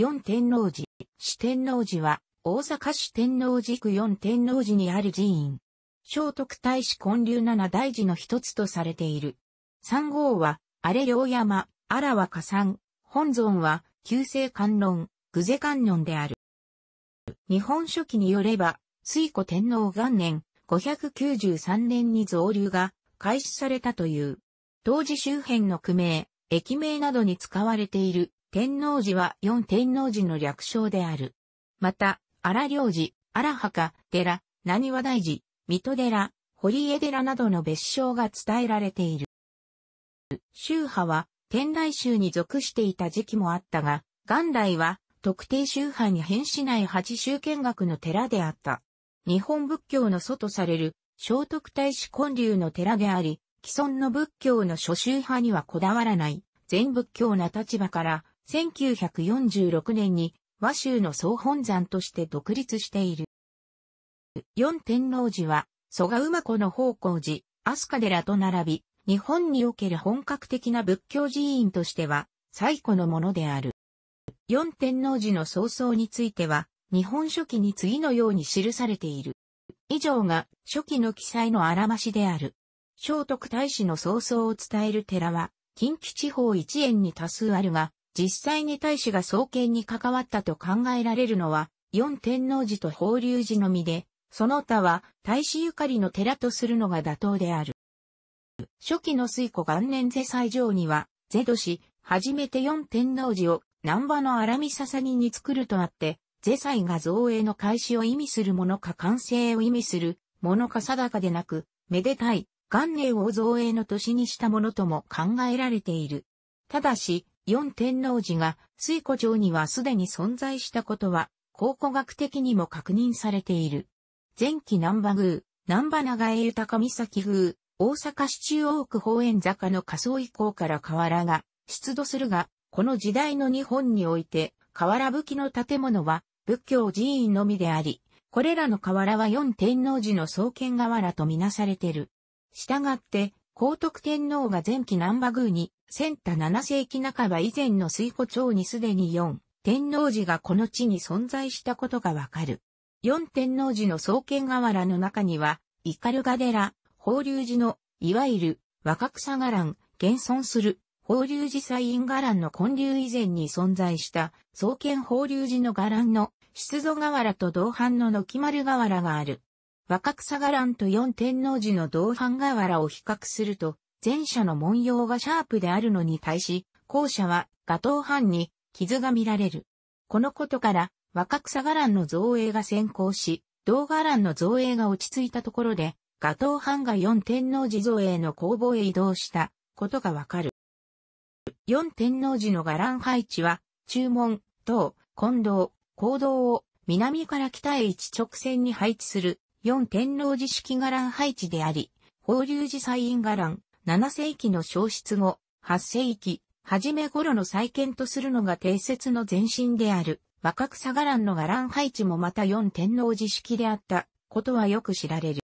四天王寺。四天王寺は、大阪市天王寺区四天王寺にある寺院。聖徳太子建立七大寺の一つとされている。三号は、荒れ両山、荒は火山、本尊は、旧世観音、具世観音である。日本書紀によれば、水古天皇元年、593年に造流が開始されたという。当時周辺の区名、駅名などに使われている天皇寺は四天皇寺の略称である。また、荒領寺、荒墓、寺、何和大寺、水戸寺、堀江寺などの別称が伝えられている。宗派は天台宗に属していた時期もあったが、元来は特定宗派に変しない八宗見学の寺であった。日本仏教の祖とされる聖徳太子建立の寺であり、既存の仏教の諸宗派にはこだわらない、全仏教な立場から1946年に和州の総本山として独立している。四天王寺は、蘇我馬子の方向寺、飛鳥寺と並び、日本における本格的な仏教寺院としては、最古のものである。四天王寺の創創については、日本書紀に次のように記されている。以上が初期の記載のあらましである。聖徳太子の創創を伝える寺は、近畿地方一円に多数あるが、実際に大使が創建に関わったと考えられるのは、四天王寺と法隆寺のみで、その他は大使ゆかりの寺とするのが妥当である。初期の水古元年世祭上には、ゼド氏、初めて四天王寺を南波の荒見笹にに作るとあって、世祭が造営の開始を意味するものか完成を意味するものか定かでなく、めでたい、元年を造営の年にしたものとも考えられている。ただし、四天王寺が水湖城にはすでに存在したことは考古学的にも確認されている。前期南波宮、南波長江豊岬宮、大阪市中央区方園坂の仮想以降から河原が出土するが、この時代の日本において河原武器の建物は仏教寺院のみであり、これらの河原は四天王寺の創建河原とみなされている。したがって、高徳天皇が前期南波宮に、千太七世紀半ば以前の水戸町にすでに4、天皇寺がこの地に存在したことがわかる。四天皇寺の創建河原の中には、イカルガ寺、法隆寺の、いわゆる、若草伽藍、現存する、法隆寺祭院伽藍の建立以前に存在した、創建法隆寺の伽藍の、出土瓦と同伴の軒丸瓦がある。若草伽藍と四天王寺の銅版瓦原を比較すると、前者の文様がシャープであるのに対し、後者は画頭版に傷が見られる。このことから、若草伽藍の造影が先行し、銅伽藍の造影が落ち着いたところで、画頭版が四天王寺造影の工房へ移動したことがわかる。四天王寺の伽藍配置は、中門、東、近道、行動を南から北へ一直線に配置する四天王寺式伽藍配置であり、法隆寺祭院伽藍、七世紀の消失後、八世紀、初め頃の再建とするのが定説の前身である、若草伽藍の伽藍配置もまた四天王寺式であったことはよく知られる。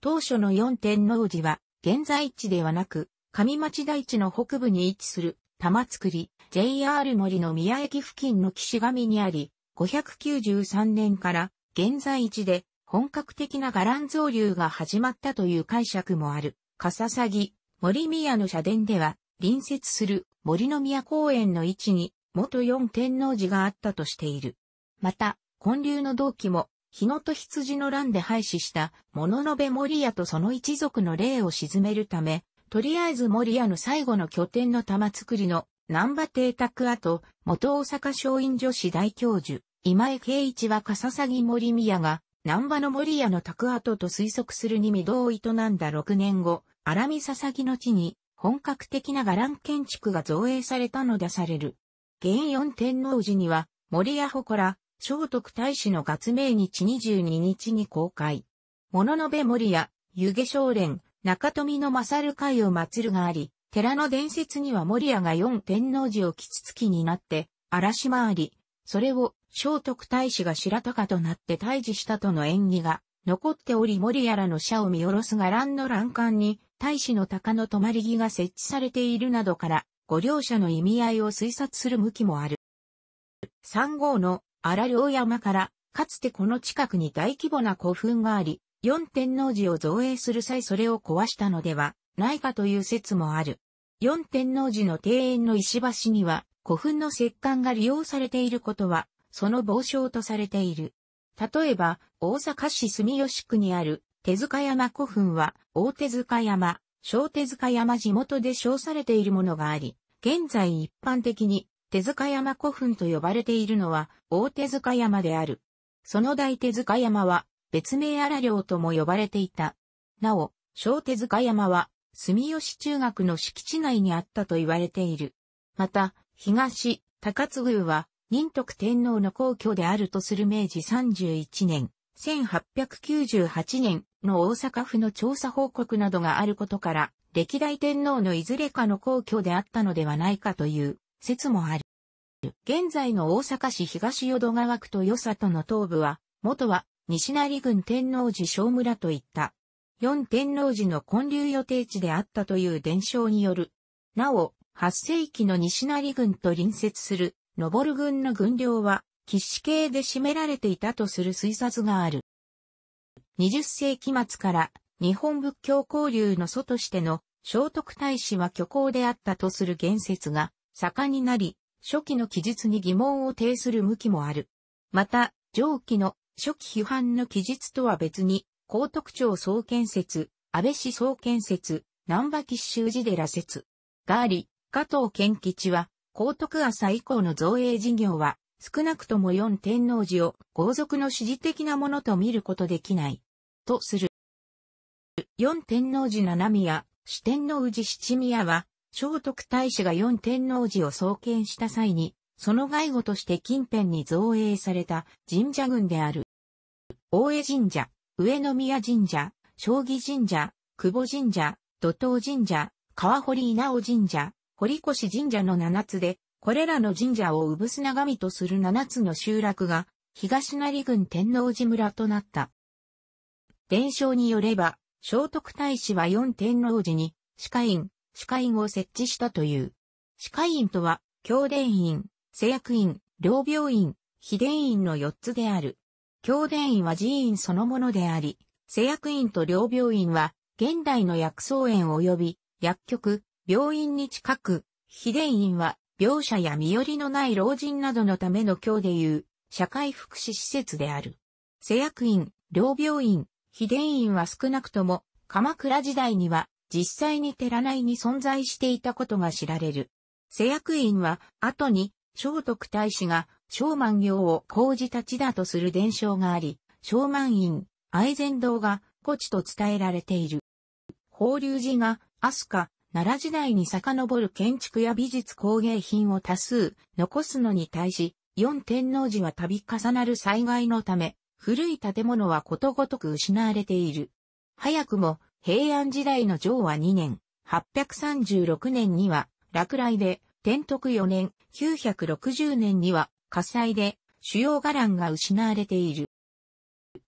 当初の四天王寺は、現在地ではなく、上町大地の北部に位置する玉造り、JR 森の宮駅付近の岸上にあり、593年から現在地で本格的な伽藍造流が始まったという解釈もある。笠サギ、森宮の社殿では、隣接する森の宮公園の位置に、元四天王寺があったとしている。また、建立の同期も、日野と羊の乱で廃止した、物の部森屋とその一族の霊を鎮めるため、とりあえず森屋の最後の拠点の玉作りの、南波邸宅跡、元大阪松陰女子大教授、今井慶一は笠詐欺森宮が、南波の森屋の宅跡と推測するに未堂を営んだ6年後、荒見笹木の地に本格的な伽藍建築が造営されたのだされる。元四天王寺には森屋祠、聖徳太子の月命日22日に公開。物の部森屋、湯気少連、中富の勝る会を祀るがあり、寺の伝説には森屋が四天王寺をキつツになって、荒島あり、それを聖徳太子が白鷹となって退治したとの縁起が残っており森やらの社を見下ろす伽藍の欄干に太子の鷹の止まり木が設置されているなどからご両者の意味合いを推察する向きもある。3号の荒良山からかつてこの近くに大規模な古墳があり、四天王寺を造営する際それを壊したのではないかという説もある。四天王寺の庭園の石橋には、古墳の石棺が利用されていることは、その傍証とされている。例えば、大阪市住吉区にある手塚山古墳は、大手塚山、小手塚山地元で称されているものがあり、現在一般的に手塚山古墳と呼ばれているのは大手塚山である。その大手塚山は別名荒寮とも呼ばれていた。なお、小手塚山は住吉中学の敷地内にあったと言われている。また、東、高津宮は、仁徳天皇の皇居であるとする明治31年、1898年の大阪府の調査報告などがあることから、歴代天皇のいずれかの皇居であったのではないかという説もある。現在の大阪市東淀川区と与佐との東部は、元は西成郡天王寺小村といった。四天王寺の建立予定地であったという伝承による。なお、8世紀の西成郡と隣接する、ノボル郡の軍領は、騎士系で占められていたとする推察がある。20世紀末から日本仏教交流の祖としての聖徳太子は虚構であったとする言説が盛んになり、初期の記述に疑問を呈する向きもある。また、上記の初期批判の記述とは別に、高徳町総建設、安倍氏総建設、南波吉修寺寺説があり、加藤健吉は、高徳朝以降の造営事業は、少なくとも四天王寺を豪族の支持的なものと見ることできない。とする。四天王寺七宮、四天王寺七宮は、聖徳太子が四天王寺を創建した際に、その外語として近辺に造営された神社群である。大江神社、上宮神社、将棋神社、久保神社、土頭神社、川堀稲尾神社、堀越神社の七つで、これらの神社を産砂神とする七つの集落が、東成郡天王寺村となった。伝承によれば、聖徳太子は四天王寺に、歯科院、歯科院を設置したという。歯科院とは、教伝院、製薬院、療病院、秘伝院の四つである。教伝院は寺院そのものであり、製薬院と療病院は、現代の薬草園及び、薬局、病院に近く、秘伝院は、病者や身寄りのない老人などのための今日でいう、社会福祉施設である。施薬院、両病院、秘伝院は少なくとも、鎌倉時代には、実際に寺内に存在していたことが知られる。施薬院は、後に、聖徳太子が、聖万行を講じた地だとする伝承があり、聖万院、愛禅堂が、古地と伝えられている。法隆寺が、飛鳥、奈良時代に遡る建築や美術工芸品を多数残すのに対し、四天王寺は度重なる災害のため、古い建物はことごとく失われている。早くも平安時代の上は2年、836年には落雷で、天徳4年、960年には火災で主要伽藍が失われている。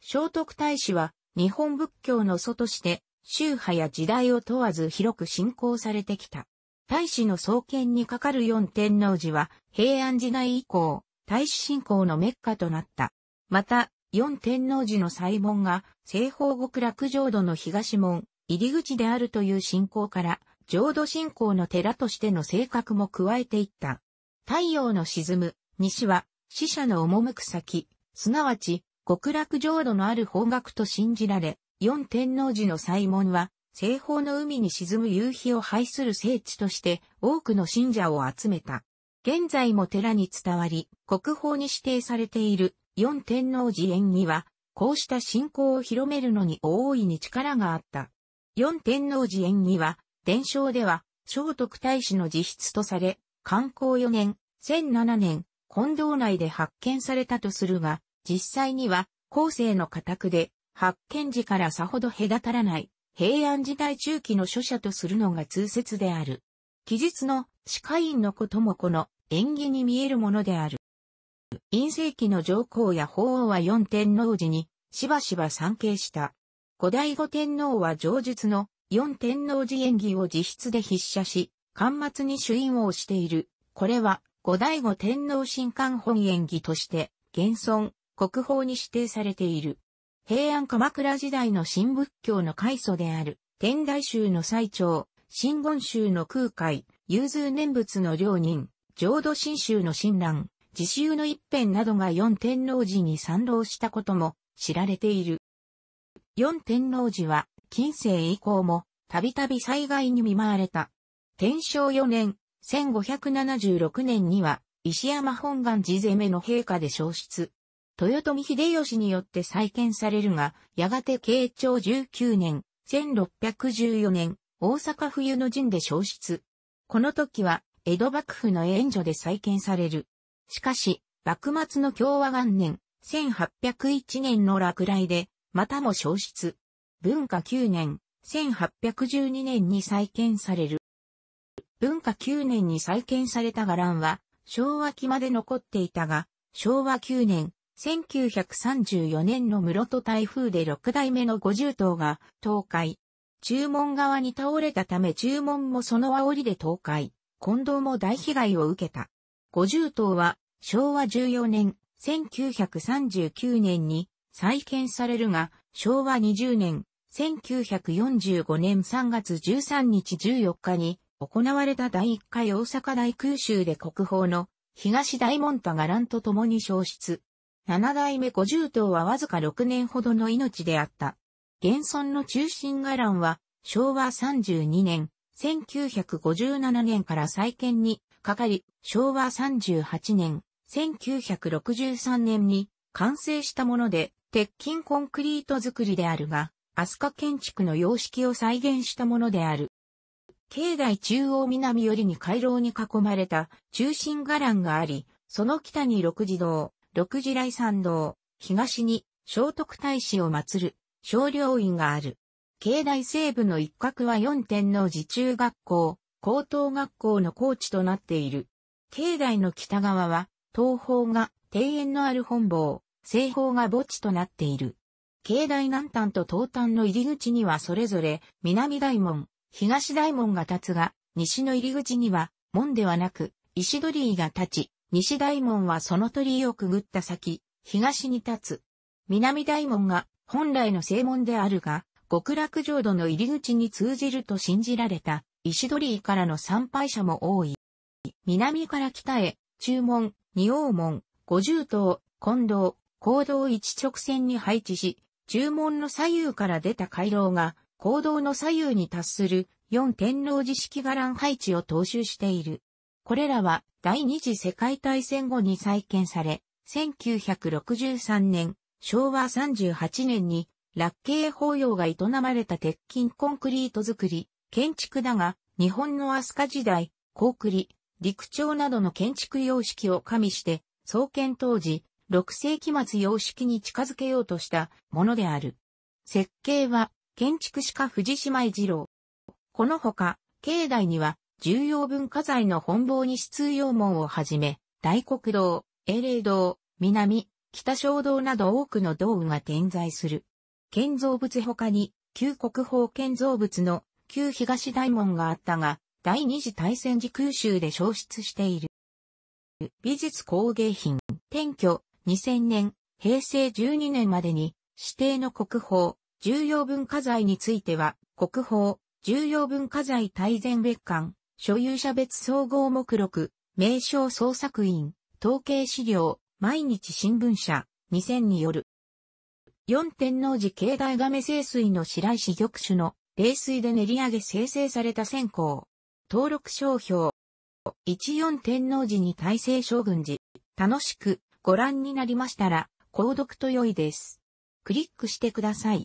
聖徳太子は日本仏教の祖として宗派や時代を問わず広く信仰されてきた。太子の創建にかかる四天王寺は平安時代以降、太子信仰のメッカとなった。また、四天王寺の祭門が西方極楽浄土の東門、入り口であるという信仰から、浄土信仰の寺としての性格も加えていった。太陽の沈む西は死者の赴く先、すなわち極楽浄土のある方角と信じられ、四天王寺の祭門は、西方の海に沈む夕日を拝する聖地として多くの信者を集めた。現在も寺に伝わり、国宝に指定されている四天王寺縁には、こうした信仰を広めるのに大いに力があった。四天王寺縁には、伝承では、聖徳太子の自筆とされ、観光4年、1007年、近道内で発見されたとするが、実際には、後世の家宅で、発見時からさほど隔たらない平安時代中期の書写とするのが通説である。記述の歯科院のこともこの縁起に見えるものである。陰世紀の上皇や法皇は四天王寺にしばしば参詣した。五代五天皇は上述の四天王寺演技を自筆で筆写し、巻末に主因をしている。これは五代五天皇新刊本演技として現存、国宝に指定されている。平安鎌倉時代の新仏教の開祖である、天台宗の最長、新言宗の空海、融通念仏の両人、浄土真宗の親鸞、自宗の一辺などが四天王寺に賛同したことも知られている。四天王寺は、近世以降も、たびたび災害に見舞われた。天正4年、1576年には、石山本願寺攻めの陛下で消失。豊臣秀吉によって再建されるが、やがて慶長19年、1614年、大阪冬の陣で消失。この時は、江戸幕府の援助で再建される。しかし、幕末の共和元年、1801年の落雷で、またも消失。文化9年、1812年に再建される。文化9年に再建された伽藍は、昭和期まで残っていたが、昭和9年、1934年の室戸台風で6代目の50頭が倒壊。注文側に倒れたため注文もその煽りで倒壊。近藤も大被害を受けた。50頭は昭和14年、1939年に再建されるが、昭和20年、1945年3月13日14日に行われた第1回大阪大空襲で国宝の東大門とが乱と共に消失。七代目五十頭はわずか6年ほどの命であった。現存の中心伽藍は、昭和32年、1957年から再建にかかり、昭和38年、1963年に完成したもので、鉄筋コンクリート造りであるが、飛鳥建築の様式を再現したものである。境内中央南寄りに回廊に囲まれた中心伽藍があり、その北に六次堂、六次来参道、東に、聖徳太子を祀る、少陵院がある。境内西部の一角は四天王寺中学校、高等学校の校地となっている。境内の北側は、東方が庭園のある本坊、西方が墓地となっている。境内南端と東端の入り口にはそれぞれ、南大門、東大門が立つが、西の入り口には、門ではなく、石鳥居が立ち、西大門はその鳥居をくぐった先、東に立つ。南大門が本来の正門であるが、極楽浄土の入り口に通じると信じられた、石鳥居からの参拝者も多い。南から北へ、中門、二王門、五十頭、近道、行道一直線に配置し、中門の左右から出た回廊が、行道の左右に達する、四天王寺式伽藍配置を踏襲している。これらは、第二次世界大戦後に再建され、1963年、昭和38年に、落慶法要が営まれた鉄筋コンクリート作り、建築だが、日本の飛鳥時代、高栗、陸町などの建築様式を加味して、創建当時、6世紀末様式に近づけようとしたものである。設計は、建築士か藤島一郎。このほか、境内には、重要文化財の本坊西通用門をはじめ、大国道、英霊道、南、北小道など多くの道具が点在する。建造物他に、旧国宝建造物の旧東大門があったが、第二次大戦時空襲で消失している。美術工芸品、転居、2000年、平成12年までに、指定の国宝、重要文化財については、国宝、重要文化財大全別館、所有者別総合目録、名称創作員、統計資料、毎日新聞社、2000による。四天王寺境内亀清水の白石玉種の冷水で練り上げ生成された線香。登録商標。一四天王寺に大成将軍寺。楽しくご覧になりましたら、購読と良いです。クリックしてください。